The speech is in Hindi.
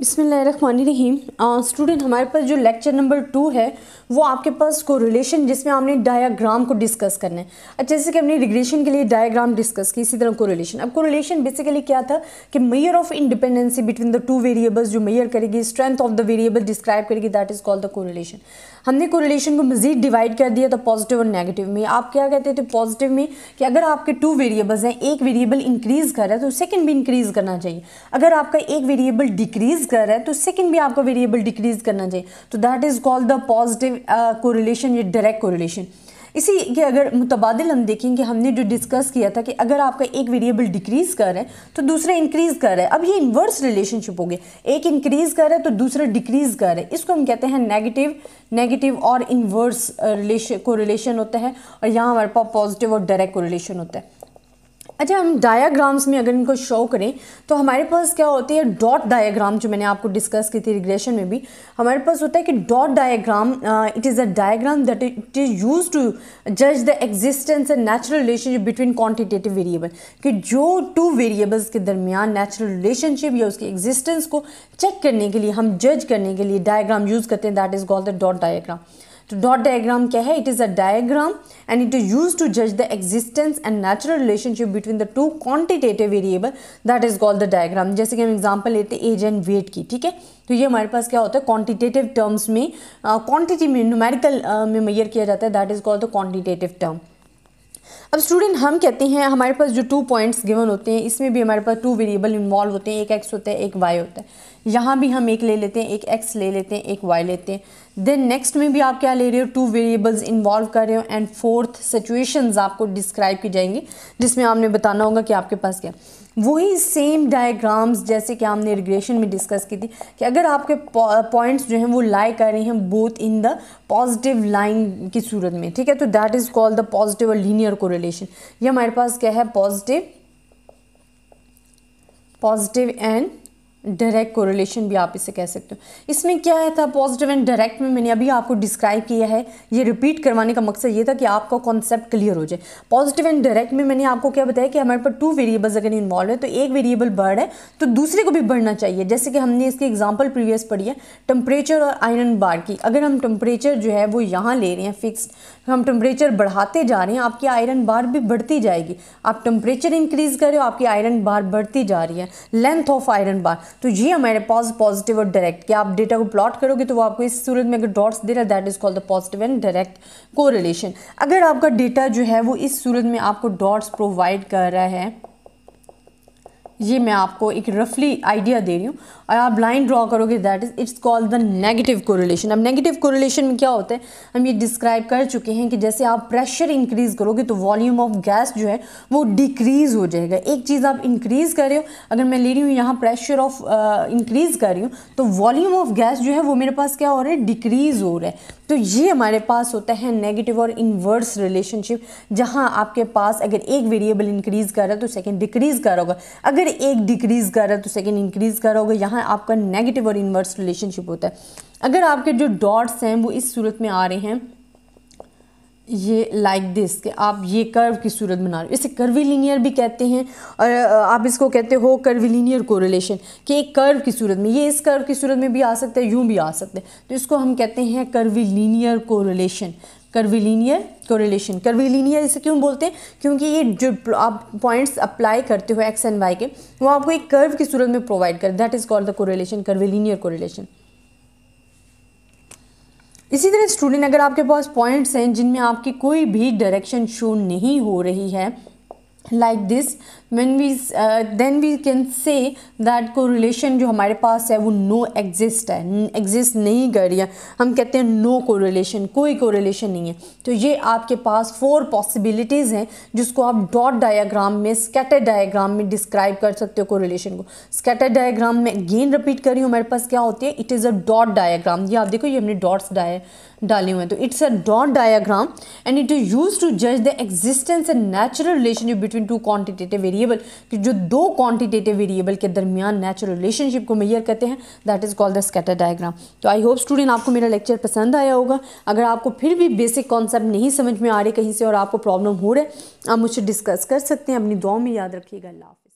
बिसमीम स्टूडेंट हमारे पास जो लेक्चर नंबर टू है वो आपके पास को रिलेशन जिसमें हमने डायाग्राम को डिस्कस करना है अच्छा जैसे कि हमने रिग्रेशन के लिए डायाग्राम डिस्कस की इसी तरह को रिलेशन अब रिलेशन बेसिकली क्या था कि measure of independency between the two variables जो मेयर करेगी strength of the variable describe करेगी दैट इज़ कॉल्ड द को हमने को को मजीद डिवाइड कर दिया था पॉजिटिव और नेगेटिव में आप क्या कहते थे पॉजिटिव में कि अगर आपके टू वेरिएबल्स हैं एक वेरिएबल इंक्रीज़ कर रहा है तो सेकेंड भी इंक्रीज़ करना चाहिए अगर आपका एक वेरिएबल डिक्रीज़ कर रहा है तो सेकंड भी आपका वेरिएबल डिक्रीज करना चाहिए तो that is called the positive correlation या डायरेक्ट कोरिलेशन इसी के अगर मुतबादल हम कि हमने जो डिस्कस किया था कि अगर आपका एक वेरिएबल डिक्रीज़ कर रहा है तो दूसरा इंक्रीज़ कर रहा है अब ये इन्वर्स रिलेशनशिप हो गया एक इंक्रीज़ कर रहा है तो दूसरा डिक्रीज़ कर रहा है इसको हम कहते हैं नेगेटिव नेगेटिव और इन्वर्स रिलेशन को रिलेशन होता है और यहाँ हमारे पास पॉजिटिव और डायरेक्ट कोरिलेशन होता है अच्छा हम डायाग्राम्स में अगर इनको शो करें तो हमारे पास क्या होती है डॉट डायाग्राम जो मैंने आपको डिस्कस की थी रिग्रेशन में भी हमारे पास होता है कि dot diagram it is a diagram that it is use to जज the existence and natural relationship between quantitative variable कि जो टू वेरिएबल्स के दरमियान नेचुरल रिलेशनशिप या उसकी एग्जिस्टेंस को चेक करने के लिए हम जज करने के लिए डायाग्राम यूज़ करते हैं that is called the dot diagram तो डॉट डायग्राम क्या है it is a diagram and it is use to जज the existence and natural relationship between the two quantitative variable that is called the diagram जैसे कि हम एग्जाम्पल लेते हैं एज एंड वेट की ठीक है तो ये हमारे पास क्या होता है क्वांटिटेटिव टर्म्स में क्वांटिटी uh, में न्यूमेरिकल uh, में मैयर किया जाता है that is called the quantitative term अब स्टूडेंट हम कहते हैं हमारे पास जो टू पॉइंट्स गिवन होते हैं इसमें भी हमारे पास टू वेरिएबल इन्वॉल्व होते हैं एक एक्स होता है एक वाई होता है यहाँ भी हम एक ले लेते हैं एक एक्स ले लेते हैं एक वाई लेते हैं देन नेक्स्ट में भी आप क्या ले रहे हो टू वेरिएबल्स इन्वॉल्व कर रहे हो एंड फोर्थ सिचुएशंस आपको डिस्क्राइब की जाएंगी जिसमें आपने बताना होगा कि आपके पास क्या वही सेम डायग्राम्स जैसे कि हमने रिग्रेशन में डिस्कस की थी कि अगर आपके पॉइंट्स जो हैं वो लाई कर रहे हैं both in the positive line की सूरत में ठीक है तो that is called the positive और लीनियर कोरिलेशन ये हमारे पास क्या है positive positive and direct correlation भी आप इसे कह सकते हो इसमें क्या है था पॉजिटिव एंड डायरेक्ट में मैंने अभी आपको डिस्क्राइब किया है ये रिपीट करवाने का मकसद ये था कि आपका कॉन्सेप्ट क्लियर हो जाए पॉजिटिव एंड डायरेक्ट में मैंने आपको क्या बताया कि हमारे पर टू वेरिएबल्स अगर इन्वॉल्व है तो एक वेरिएबल बढ़ है तो दूसरे को भी बढ़ना चाहिए जैसे कि हमने इसकी एग्जाम्पल प्रीवियस पढ़ी है टेम्परेचर और आयरन बार की अगर हम टेम्परेचर जो है वो यहाँ ले रहे हैं फिक्स हम टेम्परेचर बढ़ाते जा रहे हैं आपकी आयरन बार भी बढ़ती जाएगी आप टेम्परेचर इंक्रीज़ करें आपकी आयरन बार बढ़ती जा रही है लेंथ ऑफ आयरन बार तो ये हमारे पास पॉजिटिव और डायरेक्ट कि आप डेटा को प्लॉट करोगे तो वो आपको इस सूरत में अगर डॉट्स दे रहा है that is called the positive and direct correlation अगर आपका डेटा जो है वो इस सूरत में आपको डॉट्स प्रोवाइड कर रहा है ये मैं आपको एक रफली आइडिया दे रही हूँ और आप लाइन ड्रॉ करोगे that is it's called the negative correlation अब नेगेटिव कोरिलेशन में क्या होता है हम ये डिस्क्राइब कर चुके हैं कि जैसे आप प्रेशर इंक्रीज़ करोगे तो वॉल्यूम ऑफ गैस जो है वो डिक्रीज़ हो जाएगा एक चीज़ आप इंक्रीज़ कर रहे हो अगर मैं ले रही हूँ यहाँ प्रेशर ऑफ इंक्रीज़ कर रही हूँ तो वॉल्यूम ऑफ गैस जो है वो मेरे पास क्या हो रहा है डिक्रीज़ हो रहा है तो ये हमारे पास होता है नेगेटिव और इन्वर्स रिलेशनशिप जहाँ आपके पास अगर एक वेरिएबल इंक्रीज़ कर रहा है तो सेकेंड डिक्रीज़ कर रहा होगा अगर एक डिक्रीज़ कर रहा है तो सेकेंड इंक्रीज़ कर रहा होगा यहाँ आपका नेगेटिव और इन्वर्स रिलेशनशिप होता है अगर आपके जो डॉट्स हैं वो इस सूरत में आ रहे हैं ये लाइक like दिस कि आप ये कर्व की सूरत बना रहे हो इसे कर्विलीनियर भी कहते हैं और आप इसको कहते हो कर्वीलिनियर कोरिलेशन कि एक कर्व की सूरत में ये इस कर्व की सूरत में भी आ सकता है यूँ भी आ सकता है तो इसको हम कहते हैं रिलेशन कोरिलेशन को कोरिलेशन कर्विलीनियर इसे क्यों बोलते हैं क्योंकि ये जो आप पॉइंट्स अप्लाई करते हो एक्स एंड वाई के वो आपको एक कर्व की सूरत में प्रोवाइड कर that is called the correlation को कोरिलेशन इसी तरह स्टूडेंट अगर आपके पास पॉइंट्स हैं जिनमें आपकी कोई भी डायरेक्शन शो नहीं हो रही है like this when we then we can say that को रिलेशन जो हमारे पास है वो नो एग्जिस्ट है एग्जिस्ट नहीं कर रही है हम कहते हैं नो को रिलेशन कोई को रिलेशन नहीं है तो ये आपके पास फोर पॉसिबिलिटीज़ हैं जिसको आप डॉट डायाग्राम में स्कैटर डायाग्राम में डिस्क्राइब कर सकते हो को रिलेशन को स्कैटर डायाग्राम में अगेन रिपीट करी हूँ हमारे पास क्या होती है it is a dot diagram ये आप देखो ये हमने डॉट्स डाया डाले हुए हैं तो it's a dot diagram and it is use to जज the existence and natural relationship between two quantitative variable कि जो दो क्वान्टिटेटिव वेरिएबल के दरमियान नेचुरल रिलेशनशिप को मैयर करते हैं that is called the scatter diagram तो आई होप स्टूडेंट आपको मेरा लेक्चर पसंद आया होगा अगर आपको फिर भी बेसिक कॉन्सेप्ट नहीं समझ में आ रहे कहीं से और आपको प्रॉब्लम हो रहा है आप मुझसे डिस्कस कर सकते हैं अपनी दुआओं में याद रखिएगा अल्लाह